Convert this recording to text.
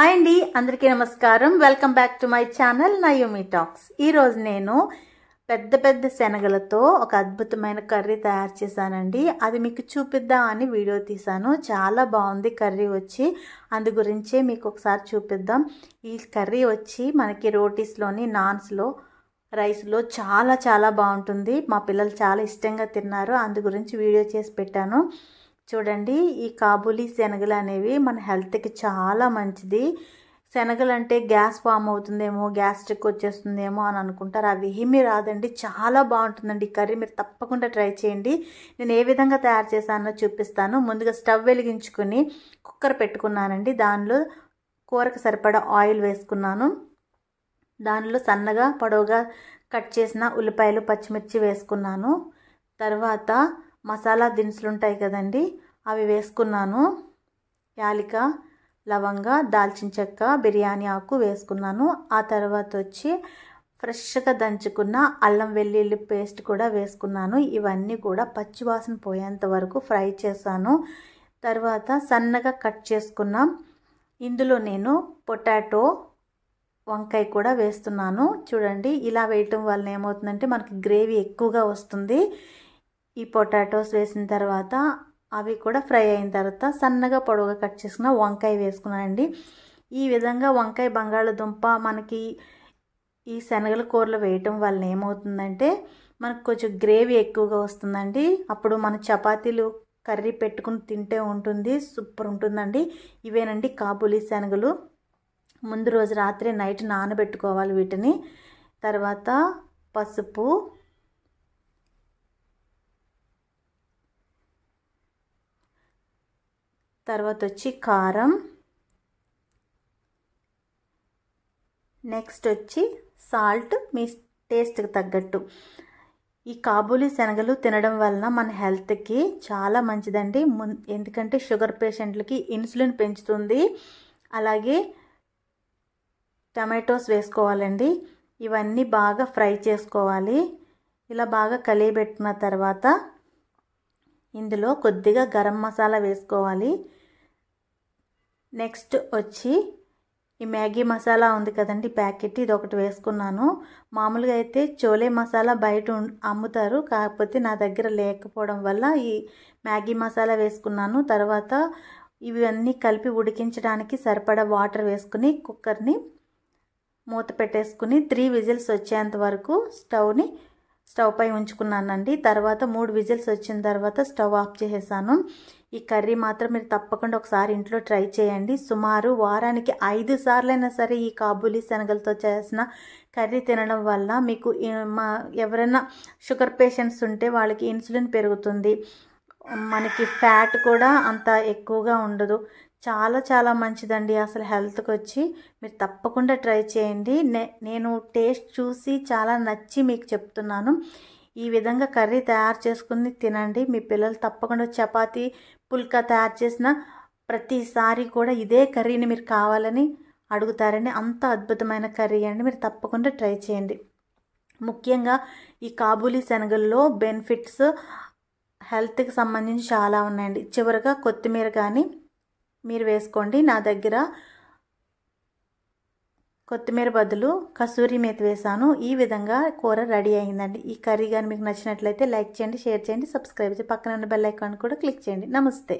hi అండి అందరికీ నమస్కారం welcome back to my channel Naomi talks ఈరోజు నేను పెద్ద పెద్ద శనగలతో ఒక అద్భుతమైన కర్రీ తయారు చేశానండి అది మీకు చూపిద్దాం అని వీడియో తీశాను చాలా బాగుంది కర్రీ వచ్చి అందు గురించే మీకు ఒకసారి చూపిద్దాం ఈ కర్రీ వచ్చి మనకి రోటీస్లోని నాన్స్లో రైస్లో చాలా చాలా బాగుంటుంది మా పిల్లలు చాలా ఇష్టంగా తిన్నారు అందు గురించి వీడియో చేసి పెట్టాను చూడండి ఈ కాబూలీ శనగలు అనేవి మన హెల్త్కి చాలా మంచిది శనగలు అంటే గ్యాస్ ఫామ్ అవుతుందేమో గ్యాస్ట్రిక్ వచ్చేస్తుందేమో అని అనుకుంటారు అవి ఏమీ రాదండి చాలా బాగుంటుందండి ఈ కర్రీ మీరు తప్పకుండా ట్రై చేయండి నేను ఏ విధంగా తయారు చేశానో చూపిస్తాను ముందుగా స్టవ్ వెలిగించుకుని కుక్కర్ పెట్టుకున్నానండి దానిలో కూరకు సరిపడా ఆయిల్ వేసుకున్నాను దానిలో సన్నగా పొడవుగా కట్ చేసిన ఉల్లిపాయలు పచ్చిమిర్చి వేసుకున్నాను తర్వాత మసాలా దినుసులు ఉంటాయి కదండి అవి వేసుకున్నాను యాలిక లవంగ దాల్చిన చెక్క బిర్యానీ ఆకు వేసుకున్నాను ఆ తర్వాత వచ్చి ఫ్రెష్గా దంచుకున్న అల్లం వెల్లుల్లి పేస్ట్ కూడా వేసుకున్నాను ఇవన్నీ కూడా పచ్చివాసన పోయేంత వరకు ఫ్రై చేశాను తర్వాత సన్నగా కట్ చేసుకున్నాం ఇందులో నేను పొటాటో వంకాయ కూడా వేస్తున్నాను చూడండి ఇలా వేయటం వల్ల ఏమవుతుందంటే మనకి గ్రేవీ ఎక్కువగా వస్తుంది ఈ పొటాటోస్ వేసిన తర్వాత అవి కూడా ఫ్రై అయిన తర్వాత సన్నగా పొడవుగా కట్ చేసుకున్న వంకాయ వేసుకున్నానండి ఈ విధంగా వంకాయ బంగాళదుంప మనకి ఈ శనగల కూరలు వేయటం వల్ల ఏమవుతుందంటే మనకు కొంచెం గ్రేవీ ఎక్కువగా వస్తుందండి అప్పుడు మన చపాతీలు కర్రీ పెట్టుకుని తింటే ఉంటుంది సూపర్ ఉంటుందండి ఇవేనండి కాబూలీ శనగలు ముందు రోజు రాత్రి నైట్ నానబెట్టుకోవాలి వీటిని తర్వాత పసుపు తర్వాత వచ్చి కారం నెక్స్ట్ వచ్చి సాల్ట్ మీ టేస్ట్కి తగ్గట్టు ఈ కాబూలి శనగలు తినడం వలన మన హెల్త్కి చాలా మంచిదండి ఎందుకంటే షుగర్ పేషెంట్లకి ఇన్సులిన్ పెంచుతుంది అలాగే టమాటోస్ వేసుకోవాలండి ఇవన్నీ బాగా ఫ్రై చేసుకోవాలి ఇలా బాగా కలియబెట్టిన తర్వాత ఇందులో కొద్దిగా గరం మసాలా వేసుకోవాలి నెక్స్ట్ వచ్చి ఈ మ్యాగీ మసాలా ఉంది కదండి ప్యాకెట్ ఇది ఒకటి వేసుకున్నాను మామూలుగా అయితే చోలే మసాలా బయట అమ్ముతారు కాకపోతే నా దగ్గర లేకపోవడం వల్ల ఈ మ్యాగీ మసాలా వేసుకున్నాను తర్వాత ఇవన్నీ కలిపి ఉడికించడానికి సరిపడా వాటర్ వేసుకుని కుక్కర్ని మూత పెట్టేసుకుని త్రీ విజిల్స్ వచ్చేంత వరకు స్టవ్ని స్టవ్ పై ఉంచుకున్నానండి తర్వాత మూడు విజిల్స్ వచ్చిన తర్వాత స్టవ్ ఆఫ్ చేసేసాను ఈ కర్రీ మాత్రం మీరు తప్పకుండా ఒకసారి ఇంట్లో ట్రై చేయండి సుమారు వారానికి ఐదు సార్లైనా సరే ఈ కాబూలీ శనగలతో చేసిన కర్రీ తినడం వల్ల మీకు మా ఎవరైనా షుగర్ పేషెంట్స్ ఉంటే వాళ్ళకి ఇన్సులిన్ పెరుగుతుంది మనకి ఫ్యాట్ కూడా అంత ఎక్కువగా ఉండదు చాలా చాలా మంచిదండి అసలు హెల్త్కి వచ్చి మీరు తప్పకుండా ట్రై చేయండి నేను టేస్ట్ చూసి చాలా నచ్చి మీకు చెప్తున్నాను ఈ విధంగా కర్రీ తయారు చేసుకుని తినండి మీ పిల్లలు తప్పకుండా చపాతీ పుల్కా తయారు చేసిన ప్రతిసారి కూడా ఇదే కర్రీని మీరు కావాలని అడుగుతారండి అంత అద్భుతమైన కర్రీ అండి మీరు తప్పకుండా ట్రై చేయండి ముఖ్యంగా ఈ కాబూలీ శనగల్లో బెనిఫిట్స్ హెల్త్కి సంబంధించి చాలా ఉన్నాయండి చివరిగా కొత్తిమీర కానీ మీరు వేసుకోండి నా దగ్గర కొత్తిమీర బదులు కసూరి మేత వేసాను ఈ విధంగా కూర రెడీ అయిందండి ఈ కర్రీ కానీ మీకు నచ్చినట్లయితే లైక్ చేయండి షేర్ చేయండి సబ్స్క్రైబ్ చేయండి పక్కన ఉన్న బెల్ ఐకాన్ కూడా క్లిక్ చేయండి నమస్తే